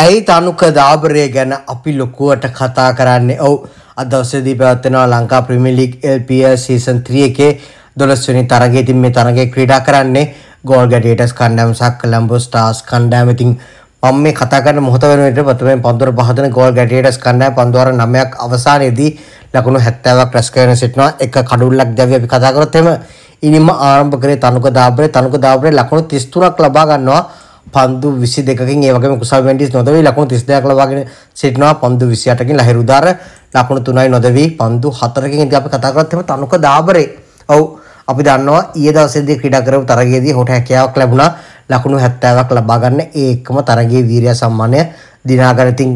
ඇයි තනුක දාබරය ගැන අපි ලොකුවට කතා කරන්නේ ඔව් අදවසදී පැවත්වෙනවා Lanka Premier League LPL season three එකේ දොළස්වනි තරගේතින් මේ තරගේ ක්‍රීඩා කරන්නේ ගෝල් ගඩටස් කණ්ඩෑම් සක් ලම්බෝ ස්ටාස් කණ්ඩෑමතින් පම් මේ කතාකරන මොහත වෙනට පතමෙන් පන්දුර පහතන ගෝල් ගඩටස් කණ්ඩෑ පන්දුවර නමයක් අවසානයේදී ලකුණු හැත්තෑවක් ප්‍රස්කරන සිටනවා එක කඩුල්ලක් දැව අපි කතාකරොත් එම ඉනිම ආරම්භ කරේ තනුක දාබරේ තනුක දාබරේ ලකුණු තිස්තුරක් ලබා ගන්නවා පන්දු විසි දෙකින් ඒවගේ කුසල් වැඩිස් නොදවී ලකුණු තිස් දෙයක් ලබාගෙන සිටිනවා පන්දු විසි අටකින් ලහිරුදාර ලකුණු තුනයි නොදවී පන්දු හතරකින් ඉඳි අපි කතා කරත් එම තනුක දාබරේ ඔව් අපි දන්නවා ඊයේ දවසේදී ක්‍රීඩා කරපු තරගයේදී හොට හැකියාවක් ලැබුණා ලකුණු 70ක් ලබා ගන්න ඒ එක්කම තරගයේ වීරය සම්මානය දිනාගෙන ඉතින්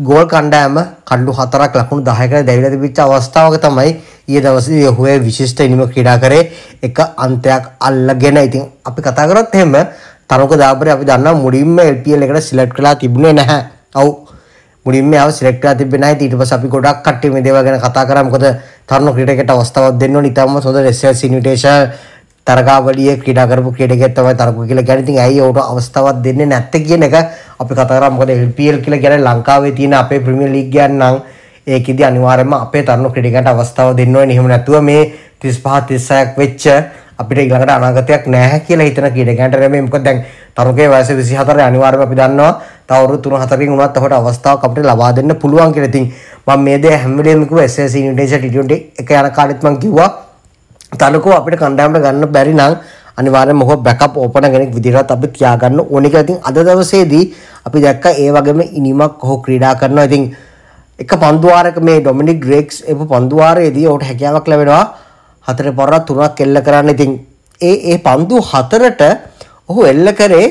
ගෝල් කණ්ඩායම කඩලු හතරක් ලකුණු 10කට දැවිලා තිබිච්ච අවස්ථාවක තමයි ඊයේ දවසේදී ඔහුගේ විශිෂ්ට ඉනිම ක්‍රීඩා කරේ එක අන්තයක් අල්ලගෙන ඉතින් අපි කතා කරොත් එහෙම තනක දාබර අපි දන්න මුඩින්ම එල්පියල් එකට සිලට් කලා තිබුණේ නැහැ අව් මුලින්ම ආව සිලෙක්ට් කරලා තිබ්බේ නැහැ ඊට පස්සේ අපි ගොඩක් කට්ටිය මේ දේවල් ගැන කතා කරා මොකද තරුණ ක්‍රීඩකයට අවස්ථාවක් දෙන්න ඕනේ ඉතින්ම සොඳ SLC invitation තරගාවලියේ ක්‍රීඩා කරපු ක්‍රීඩකයෙක් තමයි තරගු කියලා කියන්නේ ඉතින් ඇයි ඔහුට අවස්ථාවක් දෙන්නේ නැත්තේ කියන එක අපි කතා කරා මොකද LPL කියලා කියන්නේ ලංකාවේ තියෙන අපේ ප්‍රීමියර් ලීග් ගයන් නම් ඒකෙදි අනිවාර්යයෙන්ම අපේ තරුණ ක්‍රීඩකයන්ට අවස්ථාව දෙන්න ඕනේ එහෙම නැතුව මේ 35 36ක් වෙච්ච අපිට ඊළඟට අනාගතයක් නැහැ කියලා හිතන කීඩ ගැන්ට නෙමෙයි මොකද දැන් තරුකේ වයස 24 අනිවාර්යයෙන්ම අපි දන්නවා තව අවුරුදු 3 4කින් වුණත් අපට අවස්ථාවක් අපිට ලබා දෙන්න පුළුවන් කියලා. ඉතින් මම මේ දේ හැම වෙලේම කිව්වා SSC Indonesia T20 එක යන කාලෙත් මම කිව්වා තලකෝ අපිට කණ්ඩායමට ගන්න බැරි නම් අනිවාර්යෙන් මොකක් බෑකප් ඕපනර් කෙනෙක් විදිහට අපි තියාගන්න ඕනේ කියලා. ඉතින් අද දවසේදී අපි දැක්කා ඒ වගේම ඉනිමක් ඔහු ක්‍රීඩා කරනවා. ඉතින් එක පන්දුවාරක මේ ඩොමිනික් ග්‍රේක්ස් එප පන්දුවාරයේදී ඔහුට හැකියාවක් ලැබෙනවා හතර පොරක් තුනක් එල්ල කරන්න ඉතින් ඒ ඒ පන්දු හතරට ඔහු එල්ල කරේ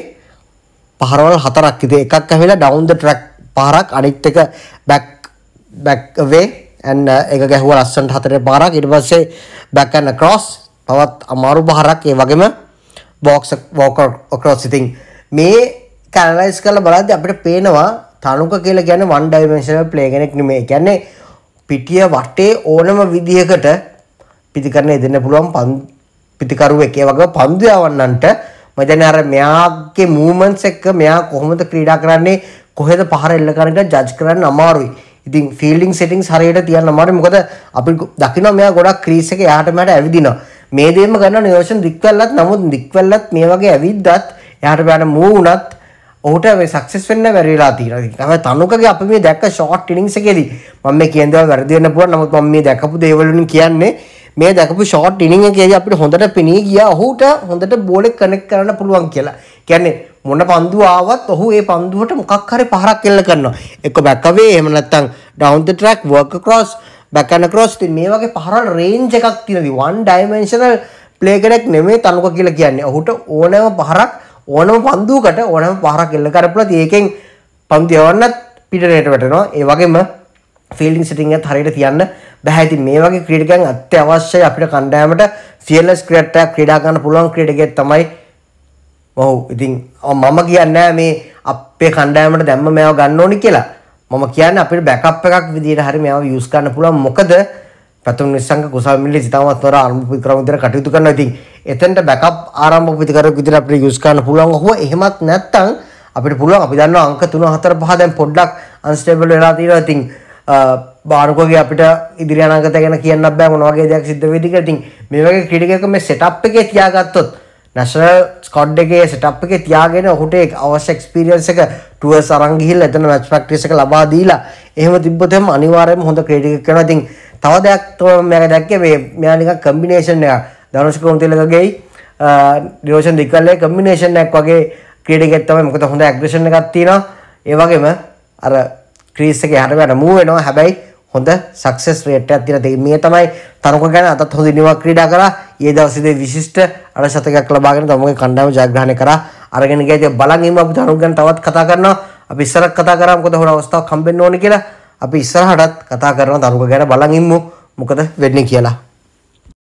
පහරවල් හතරක් ඉතින් එකක් ඇවිල්ලා ඩවුන් ද ට්‍රැක් පාරක් අනිත් එක බැක් බැක් වේ ඇන් එක ගැහුවා ලස්සන්ට හතරේ පාරක් ඊට පස්සේ බැක් ඇන් ක්‍රොස් තවත් අමාරු පාරක් ඒ වගේම බොක්ස් වෝක ක්‍රොස් ඉතින් මේ කැනලයිස් කරලා බලද්දී අපිට පේනවා තනුක කියලා කියන්නේ වන් ඩයිමෙන්ෂනල් ප්ලේ කෙනෙක් නෙමෙයි. කියන්නේ පිටිය වටේ ඕනම විදිහකට පිතිකරණය දෙන්න පුළුවන් පිතිකරුවෙක් ඒ වගේ පන්දු යවන්නන්ට මම දැන් අර මෙයාගේ මූවමන්ට්ස් එක්ක මෙයා කොහොමද ක්‍රීඩා කරන්නේ කොහෙද පහර එල්ල කරන්නේ ජජ් කරන්න අමාරුයි. ඉතින් ෆීල්ඩින් සෙටින්ග්ස් හරියට තියන්න අමාරුයි. මොකද අපි දකිනවා මෙයා ගොඩක් ක්‍රීස් එක එහාට මෙහාට ඇවිදිනවා. මේ දෙයම කරන නියෝෂන් දික්වැල්ලත් නමුත් දික්වැල්ලත් මේ වගේ ඇවිද්දත් එහාට මෙහාට මූව් වුණත් ඔහුට මේ සක්සස් වෙන්න බැරි වෙලා තියෙනවා. තමයි තනුකගේ අපි මේ දැක්ක ෂෝට් ඉනින්ග්ස් එකේදී මම මේ කියන දේවල් වැරදි වෙන්න පුළුවන්. නමුත් මම මේ දැකපු දේවල් වලින් කියන්නේ මේ දැකපු ෂෝට් ඉනිං එකේ අපිට හොඳට පෙනී ගියා ඔහුට හොඳට බෝලෙ කනෙක්ට් කරන්න පුළුවන් කියලා. කියන්නේ මොන පන්දුව ආවත් ඔහු ඒ පන්දුවට මොකක් හරි පහරක් එල්ල කරනවා. එක්ක බැක් අවේ එහෙම නැත්නම් down the track work across back and across මේ වගේ පහරල් රේන්ජ් එකක් තියෙනවා. one dimensional ප්ලේ කෙනෙක් නෙමේ තනුක කියලා කියන්නේ. ඔහුට ඕනෑම පහරක් ඕනම පන්දුවකට ඕනම පහරක් එල්ල කරපුලත් ඒකෙන් පන්දු යවන්නත් පිටරේට වැටෙනවා. ඒ වගේම ෆීල්ඩින් සිටින් එකත් හරියට තියන්න බෑ ඉතින් මේ වගේ ක්‍රීඩකයන් අත්‍යවශ්‍යයි අපිට කණ්ඩායමට ෆියර්ලස් ක්‍රීඩටයක් කීඩා ගන්න පුළුවන් ක්‍රීඩකයෙක් තමයි ඔව් ඉතින් මම කියන්නේ මේ අපේ කණ්ඩායමට දැම්ම මේව ගන්න ඕනි කියලා. මම කියන්නේ අපිට බෑකප් එකක් විදියට හරි මේව යූස් ගන්න පුළුවන්. මොකද පැතුම් නිසංක කුසල් මිලේ සිතවත් තොර ආරම්භ වික්‍රම විදියට කටයුතු කරනවා. ඉතින් එතෙන්ට බෑකප් ආරම්භ විදියට විදියට අපිට යූස් ගන්න පුළුවන්. ඔහුව එහෙමත් නැත්තම් අපිට පුළුවන් අපි දන්නවා අංක 3 4 5 දැන් පොඩ්ඩක් අන්ස්ටේබල් වෙලා තියෙනවා. ඉතින් බාරුකගේ අපිට ඉදිරියනාගත ගැන කියන්න බෑ මොනවාගේ දෙයක් සිද්ධ වෙදික ඉතින් මේ වගේ ක්‍රිඩිකක මේ සෙටප් එකේ තියාගත්තොත් නැෂනල් ස්කොඩ් එකේ සෙටප් එකේ තියාගෙන ඔහුට අවශ්‍ය එක්ස්පීරියන්ස් එක ටුවර්ස් අරන් ගිහිල්ලා එතන මැච් ප්‍රැක්ටිස් එක ලබා දීලා එහෙම තිබ්බොත් එහෙම අනිවාර්යයෙන්ම හොඳ ක්‍රිඩිකෙක් වෙනවා. ඉතින් තව දෙයක් තමයි මම දැක්කේ මේ මෙයා නිකන් කම්බිනේෂන් එක ධනුෂ් කුමතිලකගේ ඩියෝෂන් දිකල්ලේ කම්බිනේෂන් එකක් වගේ ක්‍රීඩකෙක් තමයි මොකද හොඳ ඇග්‍රෙෂන් එකක් තියෙනවා. ඒ වගේම අර ක්‍රීස් එකේ හැර වැඩ මූව් වෙනවා හැබැයි හොඳ සක්සස් රේට් එකක් තියෙන තේ මේ තමයි තනකොළ ගැන අදත් හොඳ නිවක් ක්‍රීඩා කරා ඊයේ දවසේදී විශිෂ්ට අර ශතකයක් ලබාගෙන තමගේ කණ්ඩායම ජයග්‍රහණය කරා අරගෙන ගියා ඉතින් බලන් ඉමු අපි තනකොළ ගැන තවත් කතා කරනවා අපි ඉස්සරහ කතා කරා මොකද හොර අවස්ථාවක් හම්බෙන්න ඕනේ කියලා අපි ඉස්සරහටත් කතා කරනවා තනකොළ ගැන බලන් ඉමු මොකද වෙන්නේ කියලා